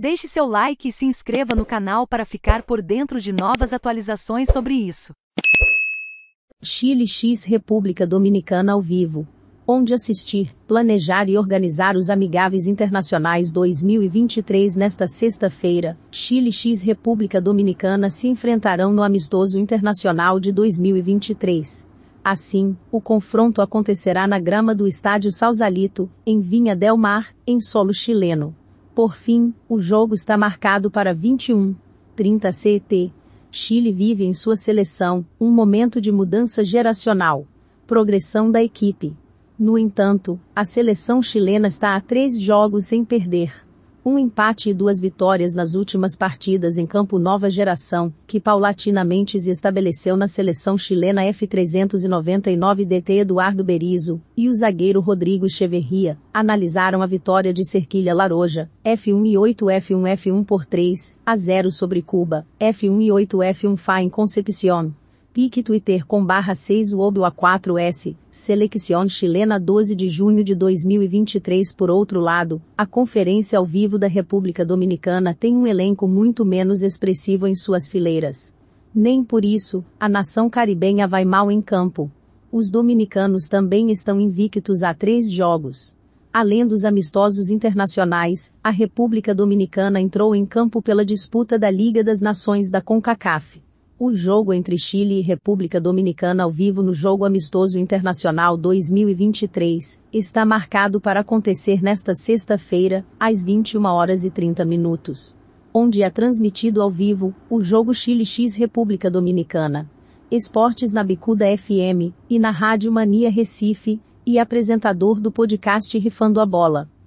Deixe seu like e se inscreva no canal para ficar por dentro de novas atualizações sobre isso. Chile X República Dominicana ao vivo. Onde assistir, planejar e organizar os Amigáveis Internacionais 2023 nesta sexta-feira, Chile X República Dominicana se enfrentarão no Amistoso Internacional de 2023. Assim, o confronto acontecerá na grama do estádio Sausalito, em Vinha del Mar, em solo chileno. Por fim, o jogo está marcado para 21, 30 CT. Chile vive em sua seleção um momento de mudança geracional, progressão da equipe. No entanto, a seleção chilena está a três jogos sem perder um empate e duas vitórias nas últimas partidas em campo nova geração, que paulatinamente se estabeleceu na seleção chilena F399 DT Eduardo Berizo e o zagueiro Rodrigo Echeverria, analisaram a vitória de Cerquilha Laroja, F1 e 8 F1 F1 por 3 a 0 sobre Cuba, F1 e 8 F1 Fá em Concepción, Pique Twitter com barra 6 Uobo A4S, Selección Chilena 12 de junho de 2023 Por outro lado, a Conferência ao Vivo da República Dominicana tem um elenco muito menos expressivo em suas fileiras. Nem por isso, a nação caribenha vai mal em campo. Os dominicanos também estão invictos a três jogos. Além dos amistosos internacionais, a República Dominicana entrou em campo pela disputa da Liga das Nações da CONCACAF o jogo entre Chile e República Dominicana ao vivo no Jogo Amistoso Internacional 2023 está marcado para acontecer nesta sexta-feira, às 21 horas e 30 minutos, onde é transmitido ao vivo o jogo Chile x República Dominicana. Esportes na Bicuda FM e na Rádio Mania Recife, e apresentador do podcast Rifando a Bola.